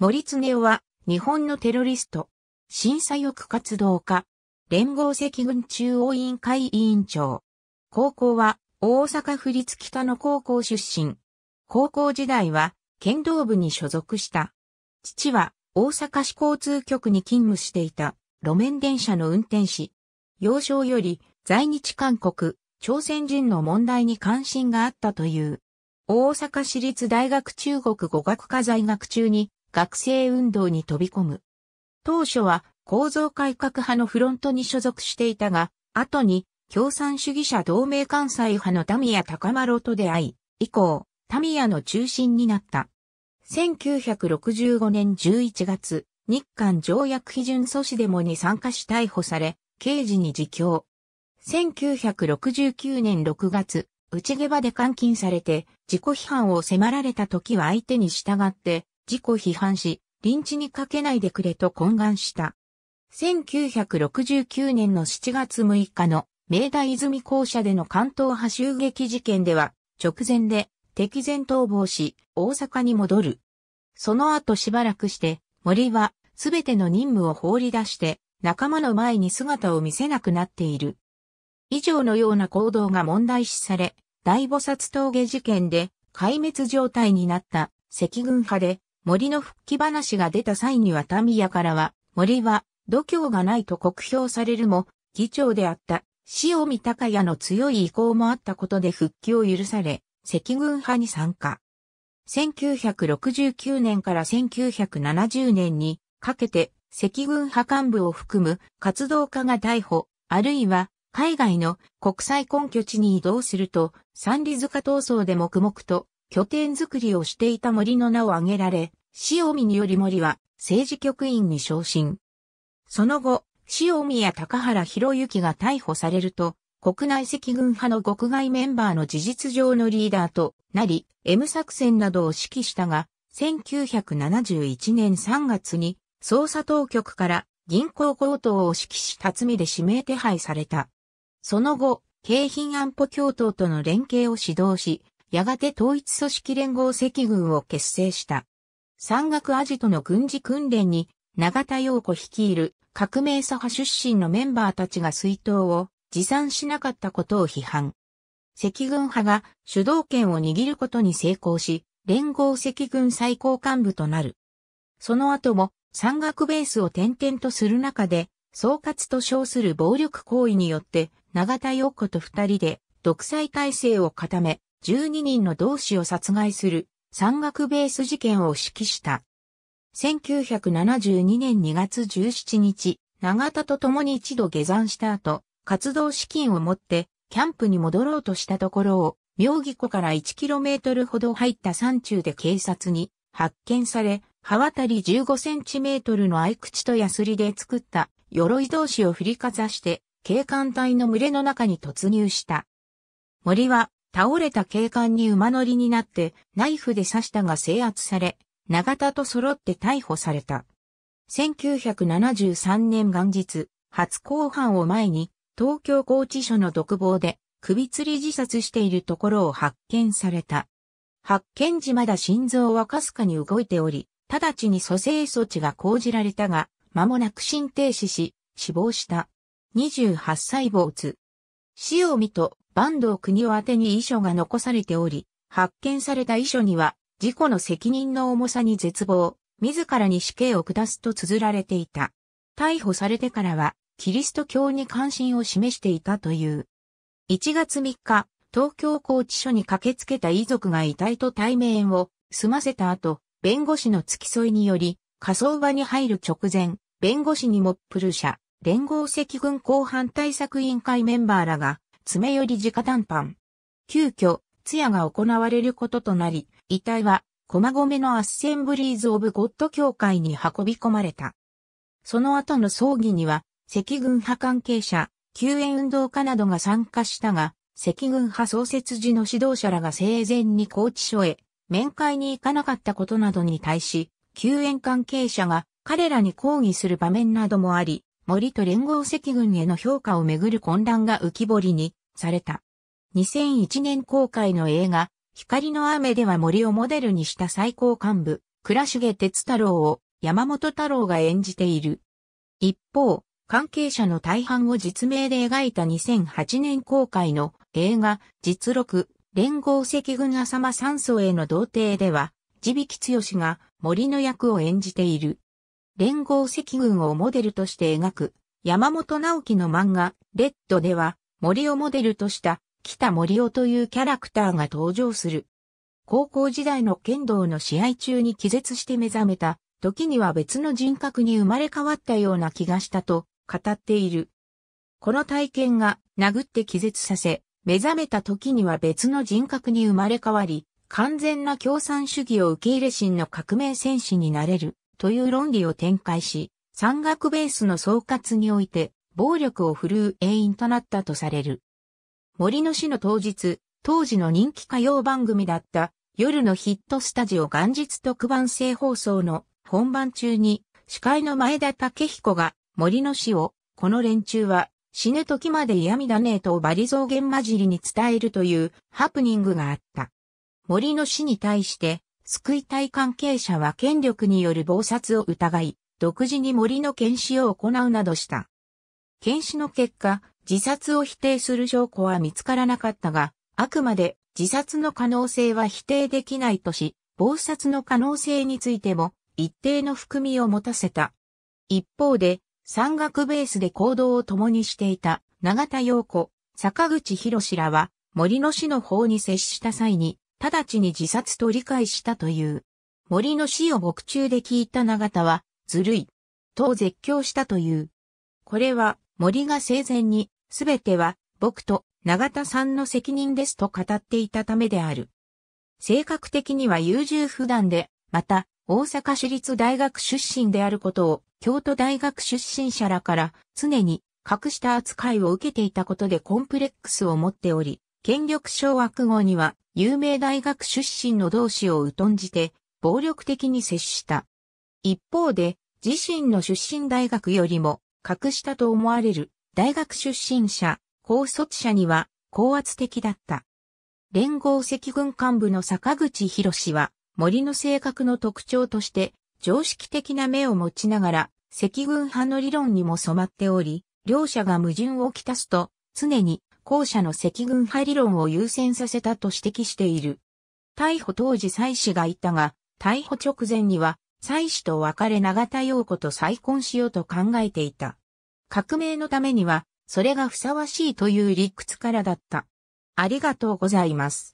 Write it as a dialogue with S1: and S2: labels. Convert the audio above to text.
S1: 森常夫は、日本のテロリスト、審査翼活動家、連合赤軍中央委員会委員長。高校は、大阪府立北の高校出身。高校時代は、剣道部に所属した。父は、大阪市交通局に勤務していた、路面電車の運転士。幼少より、在日韓国、朝鮮人の問題に関心があったという。大阪市立大学中国語学科在学中に学生運動に飛び込む。当初は構造改革派のフロントに所属していたが、後に共産主義者同盟関西派のタミヤ高丸と出会い、以降、タミヤの中心になった。1965年11月、日韓条約批准阻止デモに参加し逮捕され、刑事に自供。1969年6月、内毛場で監禁されて、自己批判を迫られた時は相手に従って、自己批判し、臨時にかけないでくれと懇願した。1969年の7月6日の明大泉校舎での関東派襲撃事件では、直前で敵前逃亡し、大阪に戻る。その後しばらくして、森はすべての任務を放り出して、仲間の前に姿を見せなくなっている。以上のような行動が問題視され、大菩薩峠事件で壊滅状態になった赤軍派で森の復帰話が出た際には民屋からは、森は度胸がないと酷評されるも、議長であった塩見高也の強い意向もあったことで復帰を許され、赤軍派に参加。1969年から1970年にかけて赤軍派幹部を含む活動家が逮捕、あるいは海外の国際根拠地に移動すると、三里塚闘争で黙々と拠点づくりをしていた森の名を挙げられ、塩見により森は政治局員に昇進。その後、塩見や高原博之が逮捕されると、国内赤軍派の国外メンバーの事実上のリーダーとなり、M 作戦などを指揮したが、1971年3月に捜査当局から銀行強盗を指揮した罪で指名手配された。その後、京浜安保共闘との連携を指導し、やがて統一組織連合赤軍を結成した。山岳アジトの軍事訓練に、永田陽子率いる革命左派出身のメンバーたちが水筒を持参しなかったことを批判。赤軍派が主導権を握ることに成功し、連合赤軍最高幹部となる。その後も山岳ベースを転々とする中で、総括と称する暴力行為によって、永田陽子と二人で独裁体制を固め、12人の同志を殺害する山岳ベース事件を指揮した。1972年2月17日、長田と共に一度下山した後、活動資金を持ってキャンプに戻ろうとしたところを、妙義湖から 1km ほど入った山中で警察に発見され、刃渡り 15cm の合口とヤスリで作った鎧同士を振りかざして、警官隊の群れの中に突入した。森は倒れた警官に馬乗りになってナイフで刺したが制圧され、長田と揃って逮捕された。1973年元日、初公判を前に東京拘置所の独房で首吊り自殺しているところを発見された。発見時まだ心臓はかすかに動いており、直ちに蘇生措置が講じられたが、間もなく心停止し、死亡した。28歳坊主。死を見と坂東国を宛てに遺書が残されており、発見された遺書には、事故の責任の重さに絶望、自らに死刑を下すと綴られていた。逮捕されてからは、キリスト教に関心を示していたという。1月3日、東京拘置所に駆けつけた遺族が遺体と対面を済ませた後、弁護士の付き添いにより、火葬場に入る直前、弁護士にモップル社、連合赤軍後反対策委員会メンバーらが、爪より直談判。急遽、通夜が行われることとなり、遺体は、駒込のアッセンブリーズ・オブ・ゴッド教会に運び込まれた。その後の葬儀には、赤軍派関係者、救援運動家などが参加したが、赤軍派創設時の指導者らが生前に高知所へ、面会に行かなかったことなどに対し、救援関係者が彼らに抗議する場面などもあり、森と連合赤軍への評価をめぐる混乱が浮き彫りにされた。2001年公開の映画、光の雨では森をモデルにした最高幹部、倉重哲太郎を山本太郎が演じている。一方、関係者の大半を実名で描いた2008年公開の映画、実録、連合赤軍浅間山荘への童貞では、地引き強しが森の役を演じている。連合赤軍をモデルとして描く山本直樹の漫画、レッドでは森をモデルとした北森尾というキャラクターが登場する。高校時代の剣道の試合中に気絶して目覚めた時には別の人格に生まれ変わったような気がしたと語っている。この体験が殴って気絶させ、目覚めた時には別の人格に生まれ変わり、完全な共産主義を受け入れ心の革命戦士になれる。という論理を展開し、山岳ベースの総括において、暴力を振るう原因となったとされる。森の死の当日、当時の人気歌謡番組だった夜のヒットスタジオ元日特番制放送の本番中に司会の前田武彦が森の死をこの連中は死ぬ時まで嫌味だねえとバリ増言混じりに伝えるというハプニングがあった。森の死に対して救いたい関係者は権力による謀殺を疑い、独自に森の検視を行うなどした。検視の結果、自殺を否定する証拠は見つからなかったが、あくまで自殺の可能性は否定できないとし、謀殺の可能性についても一定の含みを持たせた。一方で、山岳ベースで行動を共にしていた永田陽子、坂口博らは森の死の方に接した際に直ちに自殺と理解したという。森の死を獄中で聞いた永田は、ずるい、と絶叫したという。これは、森が生前に、すべては、僕と永田さんの責任ですと語っていたためである。性格的には優柔不断で、また、大阪市立大学出身であることを、京都大学出身者らから常に隠した扱いを受けていたことでコンプレックスを持っており、権力掌握後には有名大学出身の同志を疎んじて、暴力的に接した。一方で、自身の出身大学よりも、格下と思われる大学出身者、高卒者には高圧的だった。連合赤軍幹部の坂口博士は、森の性格の特徴として、常識的な目を持ちながら、赤軍派の理論にも染まっており、両者が矛盾をきたすと、常に後者の赤軍派理論を優先させたと指摘している。逮捕当時妻子がいたが、逮捕直前には、妻子と別れ永田陽子と再婚しようと考えていた。革命のためには、それがふさわしいという理屈からだった。ありがとうございます。